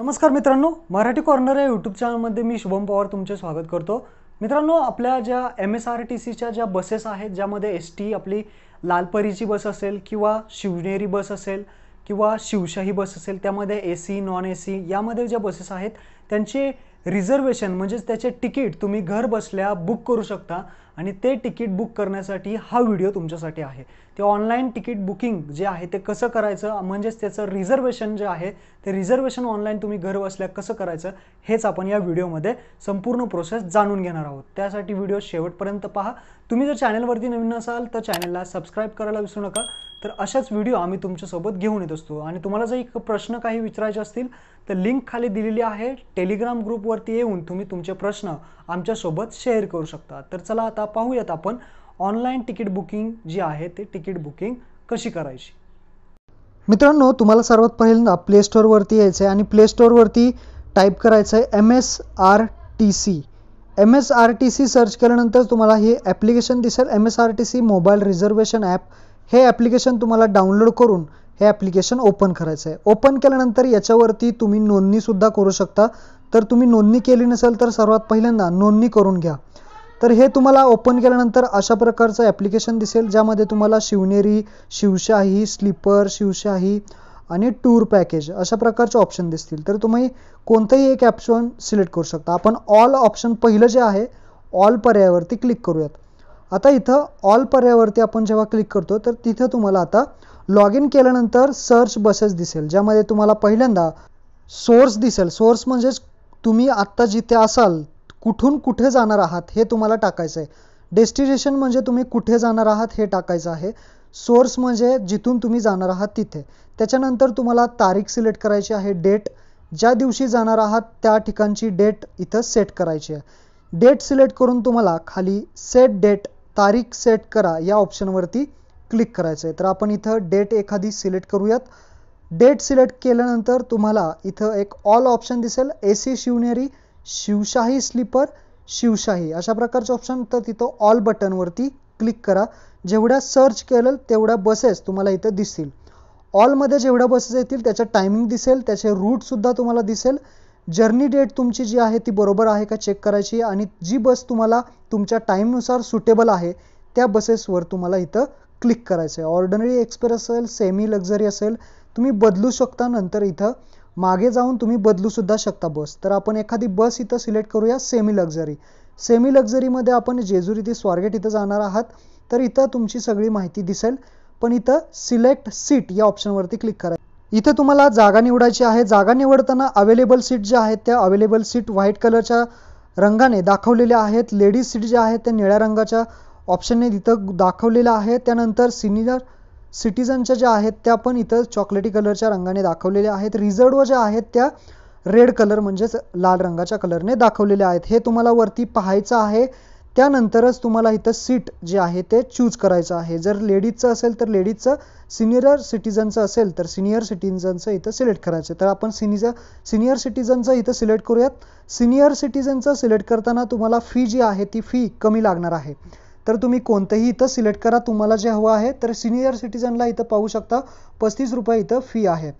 नमस्कार मित्रांनो मराठी कॉर्नर या यूट्यूब चॅनलमध्ये मी शुभम पवार तुमचे स्वागत करतो मित्रांनो आपल्या ज्या एम एस आर टी सीच्या ज्या बसेस आहेत ज्यामध्ये एस टी आपली लालपरीची बस असेल किंवा शिवनेरी बस असेल किंवा शिवशाही बस असेल त्यामध्ये A C non A C यामध्ये ज्या बसेस आहेत त्यांचे रिझर्वेशन म्हणजेच त्याचे तिकीट तुम्ही घर बसल्या बुक करू शकता आणि ते तिकीट बुक करण्यासाठी हा व्हिडिओ तुमच्यासाठी आहे ते ऑनलाईन तिकीट बुकिंग जे आहे ते कसं करायचं म्हणजेच त्याचं रिझर्वेशन जे आहे ते रिझर्वेशन ऑनलाईन तुम्ही घर बसल्या कसं करायचं हेच आपण या व्हिडिओमध्ये संपूर्ण प्रोसेस जाणून घेणार आहोत त्यासाठी व्हिडिओ शेवटपर्यंत पहा तुम्ही जर चॅनलवरती नवीन असाल तर चॅनलला सबस्क्राईब करायला विसरू नका तर अशाच व्हिडिओ आम्ही तुमच्यासोबत घेऊन येत असतो आणि तुम्हाला जर एक प्रश्न काही विचारायचे असतील तर लिंक खाली दिलेली आहे टेलिग्राम ग्रुपवरती येऊन तुम्ही तुमचे प्रश्न आमच्यासोबत शेअर करू शकता तर चला आता पाहूयात आपण ऑनलाईन तिकीट बुकिंग जी आहे ते तिकीट बुकिंग कशी करायची मित्रांनो तुम्हाला सर्वात पहिल्यांदा प्ले स्टोअरवरती यायचं आहे आणि प्ले स्टोअरवरती टाईप करायचं आहे M S R T C M S R T C search केल्यानंतर तुम्हाला हे ॲप्लिकेशन दिसेल M S R T C mobile reservation app हे ॲप्लिकेशन तुम्हाला डाउनलोड करून हे ॲप्लिकेशन ओपन करायचं आहे ओपन केल्यानंतर याच्यावरती तुम्ही नोंदणीसुद्धा करू शकता तर तुम्ही नोंदणी केली नसेल तर सर्वात पहिल्यांदा नोंदणी करून घ्या तर हे तुम्हाला ओपन केल्यानंतर अशा प्रकारचं ॲप्लिकेशन दिसेल ज्यामध्ये तुम्हाला शिवनेरी शिवशाही स्लीपर शिवशाही आणि टूर पॅकेज अशा प्रकारचे ऑप्शन दिसतील तर तुम्ही कोणतंही एक ऑप्शन सिलेक्ट करू शकता आपण ऑल ऑप्शन पहिलं जे आहे ऑल पर्यायावरती क्लिक करूयात आता इथं ऑल पर्यावरती आपण जेव्हा क्लिक करतो तर तिथं तुम्हाला आता लॉग इन केल्यानंतर सर्च बसेस दिसेल ज्यामध्ये तुम्हाला पहिल्यांदा सोर्स दिसेल सोर्स म्हणजेच तुम्ही आत्ता जिथे असाल कुठून कुठे जाणार आहात हे तुम्हाला टाकायचं आहे डेस्टिनेशन म्हणजे तुम्ही कुठे जाणार आहात हे टाकायचं आहे सोर्स म्हणजे जिथून तुम्ही जाणार आहात तिथे त्याच्यानंतर तुम्हाला तारीख सिलेक्ट करायची आहे डेट ज्या दिवशी जाणार आहात त्या ठिकाणची डेट इथं सेट करायची आहे डेट सिलेक्ट करून तुम्हाला खाली सेट डेट तारीख सेट करा या ऑप्शनवरती क्लिक करायचं आहे तर आपण इथं डेट एखादी सिलेक्ट करूयात डेट सिलेक्ट केल्यानंतर तुम्हाला इथं एक ऑल ऑप्शन दिसेल A C Shivneri Shivshahi sleeper Shivshahi अशा प्रकारचे ऑप्शन तर तिथं ऑल बटनवरती क्लिक करा जेवढ्या सर्च केलं तेवढ्या बसेस तुम्हाला इथं दिसतील ऑलमध्ये जेवढ्या बसेस येतील त्याचं टायमिंग दिसेल त्याचे सुद्धा तुम्हाला दिसेल जर्नी डेट तुमची जी आहे ती बरोबर आहे का चेक करायची आणि जी बस तुम्हाला तुमच्या टाईमनुसार सुटेबल आहे त्या बसेसवर तुम्हाला इथं क्लिक करायचं आहे ऑर्डनरी एक्सप्रेस असेल सेमी लक्झरी असेल तुम्ही बदलू शकता नंतर इथं मागे जाऊन तुम्ही बदलू सुद्धा शकता बस तर आपण एखादी बस इथं सिलेक्ट करूया सेमी लक्झरी सेमी लक्झरीमध्ये आपण जेजुरी ते स्वारगेट इथं जाणार आहात तर इथं तुमची सगळी माहिती दिसेल पण इथं सिलेक्ट सीट या ऑप्शनवरती क्लिक करायचं इथे तुम्हाला जागा निवडायची आहे जागा निवडताना अवेलेबल सीट ज्या आहेत त्या अवेलेबल सीट व्हाईट कलरच्या रंगाने दाखवलेल्या आहेत लेडीज सीट ज्या आहेत त्या निळ्या रंगाच्या ऑप्शनने इथं दाखवलेल्या आहेत त्यानंतर सिनियर सिटीजनच्या ज्या आहेत त्या पण इथं चॉकलेटी कलरच्या रंगाने दाखवलेल्या आहेत रिझर्व ज्या आहेत त्या रेड कलर म्हणजेच लाल रंगाच्या कलरने दाखवलेल्या आहेत हे तुम्हाला वरती पाहायचं आहे त्यानंतरच तुम्हाला इथं सीट जे आहे ते चूज करायचं आहे जर लेडीजचं असेल तर लेडीजचं सिनियर सिटीजनचं असेल तर सिनियर सिटीजनचं इथं सिलेक्ट करायचं तर आपण सिनिजर सिनियर सिटीजनचं इथं सिलेक्ट करूयात सिनियर सिटीजनचं सिलेक्ट करताना तुम्हाला फी जी आहे ती फी कमी लागणार आहे तर तुम्ही कोणतंही इथं सिलेक्ट करा तुम्हाला जे हवं आहे तर सिनियर सिटीजनला इथं पाहू शकता पस्तीस रुपये इथं फी आहे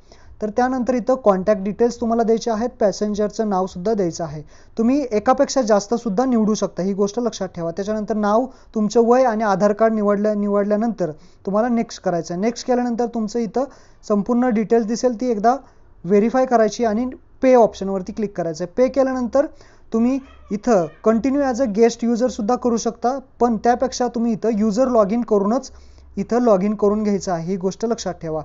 तर त्यानंतर इथं कॉन्टॅक्ट डिटेल्स तुम्हाला द्यायचे आहेत पॅसेंजरचं नावसुद्धा द्यायचं आहे तुम्ही एकापेक्षा सुद्धा निवडू शकता ही गोष्ट लक्षात ठेवा त्याच्यानंतर नाव तुमचं वय आणि आधार कार्ड निवडल्या निवडल्यानंतर तुम्हाला नेक्स्ट करायचं आहे नेक्स्ट केल्यानंतर तुमचं इथं संपूर्ण डिटेल्स दिसेल ती एकदा व्हेरीफाय करायची आणि पे ऑप्शनवरती क्लिक करायचं आहे पे केल्यानंतर तुम्ही इथं कंटिन्यू ॲज अ गेस्ट सुद्धा करू शकता पण त्यापेक्षा तुम्ही इथं युजर लॉग इन करूनच इथं लॉग इन करून घ्यायचं आहे ही गोष्ट लक्षात ठेवा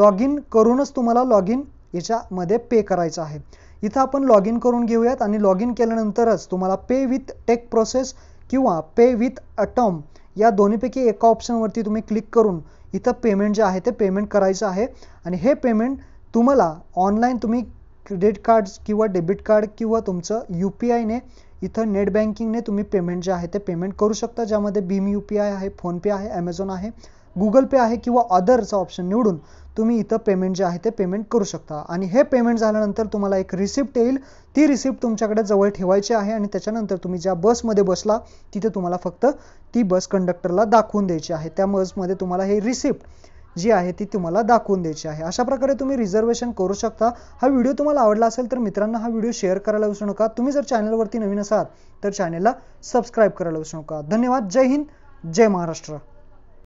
लॉग इन करूनच तुम्हाला लॉग इन याच्यामध्ये पे करायचं आहे इथं आपण लॉग इन करून घेऊयात आणि लॉग इन केल्यानंतरच तुम्हाला पे विथ टेक प्रोसेस किंवा पे विथ अटॉम या दोन्हीपैकी एका ऑप्शनवरती तुम्ही क्लिक करून इथं पेमेंट जे आहे ते पेमेंट करायचं आहे आणि हे पेमेंट तुम्हाला ऑनलाईन तुम्ही क्रेडिट कार्ड्स किंवा डेबिट कार्ड किंवा तुमचं यू पी आयने इथं नेट बँकिंगने तुम्ही पेमेंट जे आहे ते पेमेंट करू शकता ज्यामध्ये भीम यू पी आय आहे फोनपे आहे ॲमेझॉन आहे गुगल पे आहे किंवा अदरचा ऑप्शन निवडून तुम्ही इथं पेमेंट जे आहे ते पेमेंट करू शकता आणि हे पेमेंट झाल्यानंतर तुम्हाला एक रिसिप्ट येईल ती रिसिप्ट तुमच्याकडे जवळ ठेवायची आहे आणि त्याच्यानंतर तुम्ही ज्या बसमध्ये बसला तिथे तुम्हाला फक्त ती बस कंडक्टरला दाखवून द्यायची आहे त्या बसमध्ये तुम्हाला हे रिसिप्ट जी आहे ती तुम्हाला दाखवून द्यायची आहे अशा प्रकारे तुम्ही रिझर्वेशन करू शकता हा व्हिडिओ तुम्हाला आवडला असेल तर मित्रांना हा व्हिडिओ शेअर करायला विसरू नका तुम्ही जर चॅनलवरती नवीन असाल तर चॅनलला सबस्क्राईब करायला विसरू नका धन्यवाद जय हिंद जय महाराष्ट्र